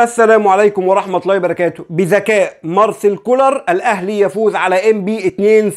السلام عليكم ورحمة الله وبركاته بذكاء مارسيل كولر الأهلي يفوز على ام بي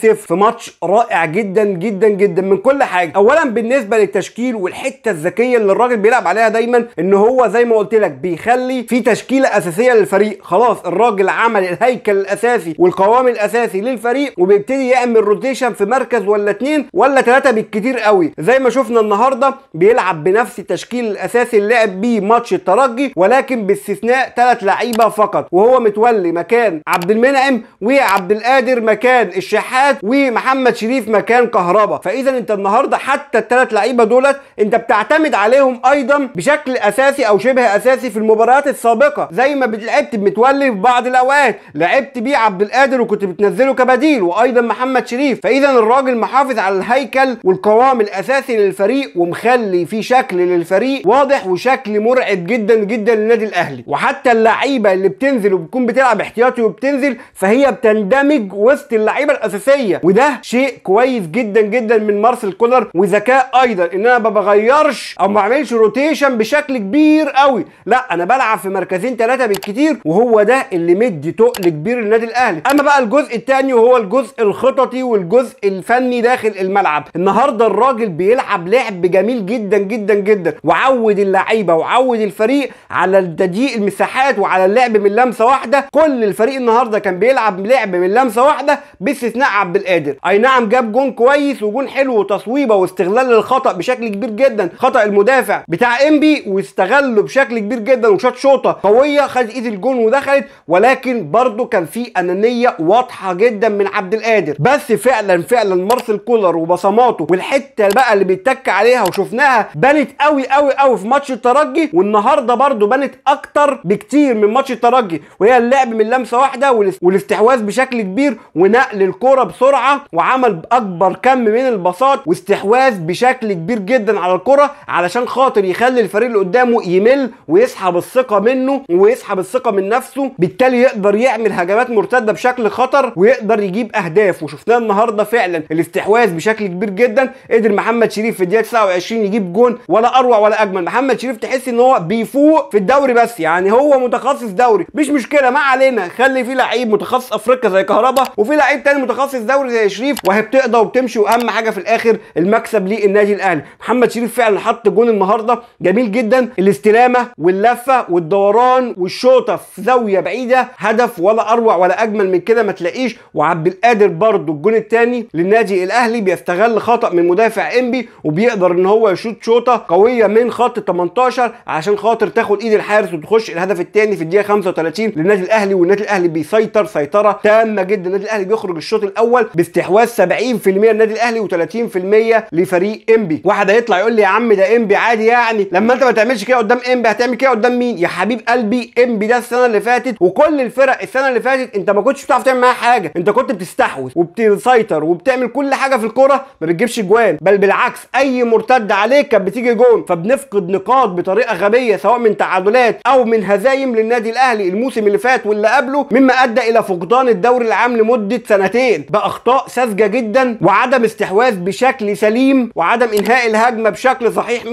2-0 في ماتش رائع جدا جدا جدا من كل حاجة أولا بالنسبة للتشكيل والحتة الذكية اللي الراجل بيلعب عليها دايما إن هو زي ما قلت لك بيخلي في تشكيلة أساسية للفريق خلاص الراجل عمل الهيكل الأساسي والقوام الأساسي للفريق وبيبتدي يعمل روتيشن في مركز ولا اتنين ولا تلاتة بالكتير قوي زي ما شفنا النهاردة بيلعب بنفس التشكيل الأساسي اللي لعب بيه ماتش الترجي ولكن باستثناء باستثناء ثلاث لعيبه فقط وهو متولي مكان عبد المنعم وعبد القادر مكان الشحات ومحمد شريف مكان كهربا فاذا انت النهارده حتى الثلاث لعيبه دولت انت بتعتمد عليهم ايضا بشكل اساسي او شبه اساسي في المباريات السابقه زي ما لعبت بمتولي في بعض الاوقات لعبت بيه عبد القادر وكنت بتنزله كبديل وايضا محمد شريف فاذا الراجل محافظ على الهيكل والقوام الاساسي للفريق ومخلي فيه شكل للفريق واضح وشكل مرعب جدا جدا للنادي الاهلي وحتى اللعيبه اللي بتنزل وبتكون بتلعب احتياطي وبتنزل فهي بتندمج وسط اللعيبه الاساسيه وده شيء كويس جدا جدا من مارسيل كولر وذكاء ايضا ان انا ما بغيرش او ما بعملش روتيشن بشكل كبير قوي لا انا بلعب في مركزين ثلاثه بالكتير وهو ده اللي مدي تقل كبير للنادي الاهلي اما بقى الجزء الثاني وهو الجزء الخططي والجزء الفني داخل الملعب النهارده الراجل بيلعب لعب جميل جدا جدا جدا وعود اللعيبه وعود الفريق على التضييق المساحات وعلى اللعب من لمسه واحده كل الفريق النهارده كان بيلعب لعب من لمسه واحده باستثناء عبد القادر اي نعم جاب جون كويس وجون حلو وتصويبه واستغلال للخطا بشكل كبير جدا خطا المدافع بتاع انبي واستغله بشكل كبير جدا وشاط شوطه قويه خد ايد الجون ودخلت ولكن برده كان في انانيه واضحه جدا من عبد القادر بس فعلا فعلا مارسيل كولر وبصماته والحته بقى اللي بيتك عليها وشفناها بنت قوي قوي قوي في ماتش الترجي والنهارده برده بنت اكتر اكتر بكتير من ماتش الترجي وهي اللعب من لمسه واحده والاستحواذ بشكل كبير ونقل الكره بسرعه وعمل اكبر كم من البساط واستحواذ بشكل كبير جدا على الكره علشان خاطر يخلي الفريق اللي قدامه يمل ويسحب الثقه منه ويسحب الثقه من نفسه بالتالي يقدر يعمل هجمات مرتده بشكل خطر ويقدر يجيب اهداف وشفناه النهارده فعلا الاستحواذ بشكل كبير جدا قدر محمد شريف في الدقيقه 29 يجيب جون ولا اروع ولا اجمل محمد شريف تحس ان هو بيفوق في الدوري بس يعني يعني هو متخصص دوري مش مشكله ما علينا خلي في لعيب متخصص افريقيا زي كهربا وفي لعيب تاني متخصص دوري زي شريف وهي بتقضى وبتمشي واهم حاجه في الاخر المكسب للنادي الاهلي محمد شريف فعلا حط جون النهارده جميل جدا الاستلامه واللفه والدوران والشوطه في زاويه بعيده هدف ولا اروع ولا اجمل من كده ما تلاقيش وعبد القادر برده الجون الثاني للنادي الاهلي بيستغل خطا من مدافع انبي وبيقدر ان هو يشوط شوطه قويه من خط 18 عشان خاطر تاخد ايد الحارس وتخش الهدف الثاني في الدقيقه 35 للنادي الاهلي والنادي الاهلي بيسيطر سيطره تامه جدا النادي الاهلي بيخرج الشوط الاول باستحواذ 70% للنادي الاهلي و30% لفريق انبي واحد هيطلع يقول لي يا عم ده انبي عادي يعني لما انت ما تعملش كده قدام انبي هتعمل كده قدام مين يا حبيب قلبي انبي ده السنه اللي فاتت وكل الفرق السنه اللي فاتت انت ما كنتش بتعرف تعمل معاها حاجه انت كنت بتستحوذ وبتسيطر وبتعمل كل حاجه في الكوره ما بتجيبش جوان بل بالعكس اي مرتد عليك كانت بتيجي جون فبنفقد نقاط بطريقه غبيه سواء من تعادلات او من هزايم للنادي الاهلي الموسم اللي فات واللي قبله مما ادى الى فقدان الدوري العام لمده سنتين باخطاء ساذجه جدا وعدم استحواذ بشكل سليم وعدم انهاء الهجمه بشكل صحيح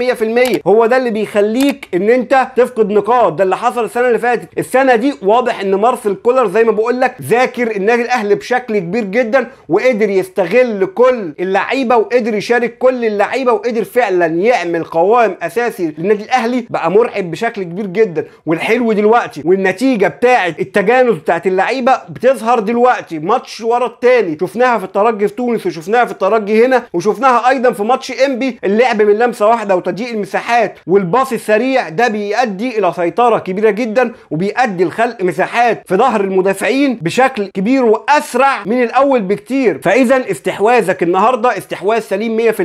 100% هو ده اللي بيخليك ان انت تفقد نقاط ده اللي حصل السنه اللي فاتت السنه دي واضح ان مارسيل كولر زي ما بقول لك ذاكر النادي الاهلي بشكل كبير جدا وقدر يستغل كل اللعيبه وقدر يشارك كل اللعيبه وقدر فعلا يعمل قوام اساسي للنادي الاهلي بقى مرعب بشكل كبير جدا وال الحلو دلوقتي والنتيجه بتاعه التجانس بتاعه اللعيبه بتظهر دلوقتي ماتش ورا التاني شفناها في الترجي في تونس وشفناها في الترجي هنا وشفناها ايضا في ماتش انبي اللعب من لمسه واحده وتضييق المساحات والباص السريع ده بيؤدي الى سيطره كبيره جدا وبيؤدي لخلق مساحات في ظهر المدافعين بشكل كبير واسرع من الاول بكتير فاذا استحواذك النهارده استحواذ سليم 100%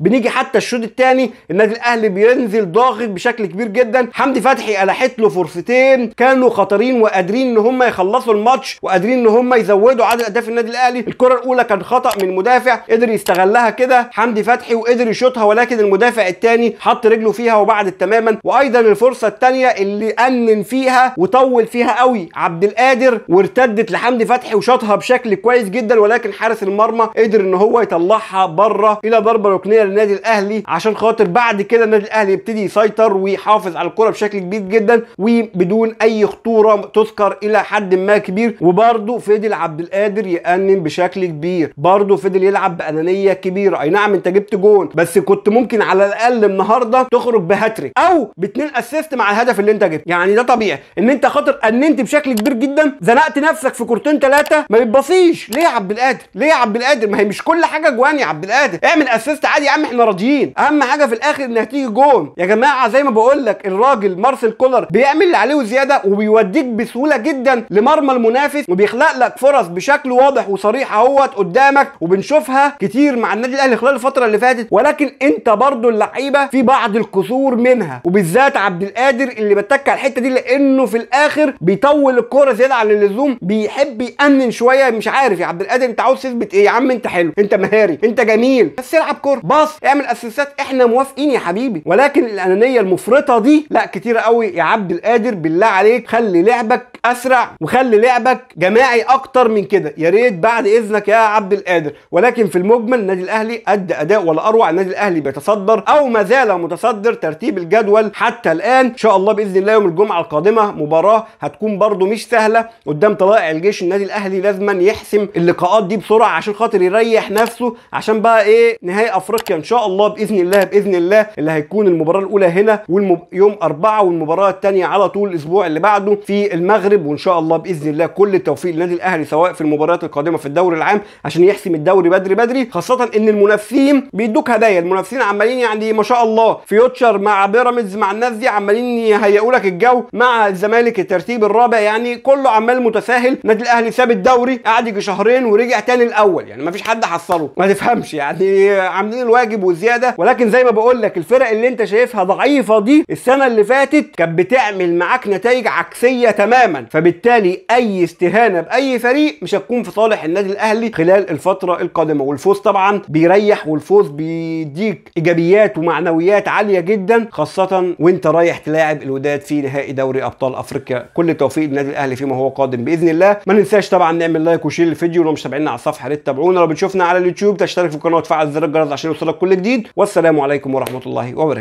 بنيجي حتى الشوط الثاني النادي الاهلي بينزل ضاغط بشكل كبير جدا حمدي فتحي الحت له فرصتين كانوا خطرين وقادرين ان هم يخلصوا الماتش وقادرين ان هم يزودوا عدد اهداف النادي الاهلي الكره الاولى كان خطا من مدافع قدر يستغلها كده حمدي فتحي وقدر يشوطها ولكن المدافع الثاني حط رجله فيها وبعدت تماما وايضا الفرصه الثانيه اللي انن فيها وطول فيها قوي عبد القادر وارتدت لحمدي فتحي وشاطها بشكل كويس جدا ولكن حارس المرمى قدر ان هو يطلعها بره الى ضربه ركنيه للنادي الاهلي عشان خاطر بعد كده النادي الاهلي يبتدي يسيطر ويحافظ على الكره بشكل كبير جدا وبدون اي خطوره تذكر الى حد ما كبير وبرده فضل عبد القادر يأنن بشكل كبير برده فضل يلعب بانانيه كبيره اي نعم انت جبت جون بس كنت ممكن على الاقل النهارده تخرج بهاتريك او باتنين اسيست مع الهدف اللي انت جبته يعني ده طبيعي ان انت خاطر اننت بشكل كبير جدا زنقت نفسك في كورتين ثلاثه ما بتبصيش ليه يا عبد القادر ليه يا عبد القادر ما هي مش كل حاجه جوان يا عبد القادر اعمل اسيست عادي يا عم احنا راضيين اهم حاجه في الاخر ان هتيجي جون يا جماعه زي ما بقول لك الراجل مارسيل كولر بي بيعمل اللي عليه وزياده وبيوديك بسهوله جدا لمرمى المنافس وبيخلق لك فرص بشكل واضح وصريح اهوت قدامك وبنشوفها كتير مع النادي الاهلي خلال الفتره اللي فاتت ولكن انت برضو اللعيبه في بعض الكسور منها وبالذات عبد القادر اللي بتك على الحته دي لانه في الاخر بيطول الكوره زياده عن اللزوم بيحب يامن شويه مش عارف يا عبد القادر انت عاوز تثبت ايه يا عم انت حلو انت مهاري انت جميل بس العب كوره بص اعمل اسيستات احنا موافقين يا حبيبي ولكن الانانيه المفرطه دي لا كتير قوي يا عبد القادر بالله عليك خلي لعبك اسرع وخلي لعبك جماعي اكتر من كده يا ريت بعد اذنك يا عبد القادر ولكن في المجمل النادي الاهلي ادى اداء ولا اروع النادي الاهلي بيتصدر او ما زال متصدر ترتيب الجدول حتى الان ان شاء الله باذن الله يوم الجمعه القادمه مباراه هتكون برده مش سهله قدام طلائع الجيش النادي الاهلي لازما يحسم اللقاءات دي بسرعه عشان خاطر يريح نفسه عشان بقى ايه نهائي افريقيا ان شاء الله باذن الله باذن الله اللي هيكون المباراه الاولى هنا ويوم اربعه والمباراه الثانيه على طول الاسبوع اللي بعده في المغرب المغرب وان شاء الله باذن الله كل التوفيق للنادي الاهلي سواء في المباريات القادمه في الدوري العام عشان يحسم الدوري بدري بدري خاصه ان المنافسين بيدوك هدايا المنافسين عمالين يعني ما شاء الله فيوتشر مع بيراميدز مع الناس دي عمالين يهيئوا لك الجو مع الزمالك الترتيب الرابع يعني كله عمال متساهل النادي الاهلي ساب الدوري قعد يجي شهرين ورجع تاني الاول يعني ما فيش حد حصله ما تفهمش يعني عاملين الواجب وزياده ولكن زي ما بقول لك الفرق اللي انت شايفها ضعيفه دي السنه اللي فاتت كانت بتعمل معاك نتائج عكسيه تماما فبالتالي اي استهانه باي فريق مش هتكون في صالح النادي الاهلي خلال الفتره القادمه والفوز طبعا بيريح والفوز بيديك ايجابيات ومعنويات عاليه جدا خاصه وانت رايح تلاعب الوداد في نهائي دوري ابطال افريقيا كل التوفيق للنادي الاهلي فيما هو قادم باذن الله ما ننساش طبعا نعمل لايك وشير للفيديو لو مش تابعنا على الصفحه تابعونا لو بتشوفنا على اليوتيوب تشترك في القناه وتفعل زر الجرس عشان يوصلك كل جديد والسلام عليكم ورحمه الله وبركاته